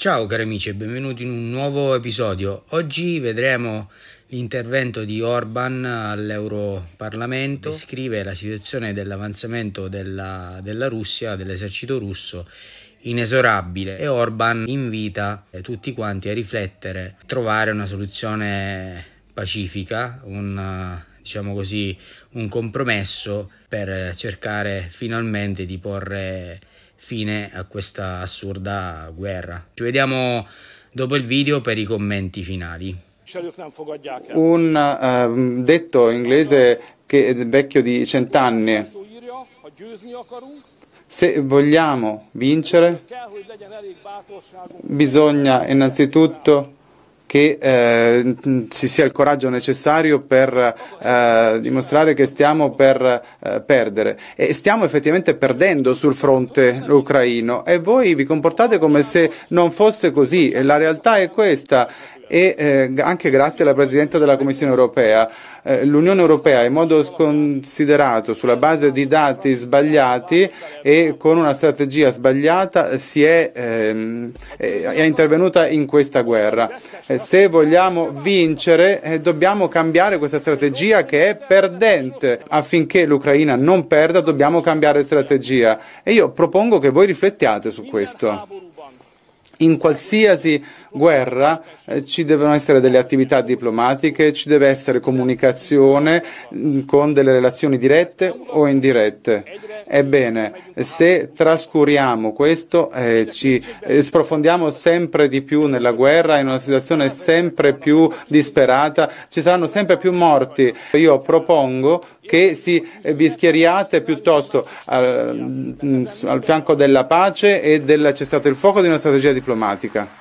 Ciao cari amici e benvenuti in un nuovo episodio. Oggi vedremo l'intervento di Orban all'Europarlamento. Scrive la situazione dell'avanzamento della, della Russia, dell'esercito russo inesorabile e Orban invita tutti quanti a riflettere, a trovare una soluzione pacifica, un diciamo così, un compromesso per cercare finalmente di porre fine a questa assurda guerra. Ci vediamo dopo il video per i commenti finali. Un uh, detto inglese che è vecchio di cent'anni. Se vogliamo vincere, bisogna innanzitutto che eh, ci sia il coraggio necessario per eh, dimostrare che stiamo per eh, perdere e stiamo effettivamente perdendo sul fronte ucraino e voi vi comportate come se non fosse così e la realtà è questa e eh, anche grazie alla Presidente della Commissione europea. Eh, L'Unione europea in modo sconsiderato, sulla base di dati sbagliati e con una strategia sbagliata, si è, ehm, eh, è intervenuta in questa guerra. Eh, se vogliamo vincere eh, dobbiamo cambiare questa strategia che è perdente. Affinché l'Ucraina non perda dobbiamo cambiare strategia. E io propongo che voi riflettiate su questo. In qualsiasi guerra eh, ci devono essere delle attività diplomatiche, ci deve essere comunicazione mh, mm, con delle relazioni dirette o indirette Ebbene, se trascuriamo questo, eh, ci eh, sprofondiamo sempre di più nella guerra, in una situazione sempre più disperata, ci saranno sempre più morti. Io propongo che si, eh, vi schieriate piuttosto al, mm, al fianco della pace e del cessato il fuoco di una strategia diplomatica.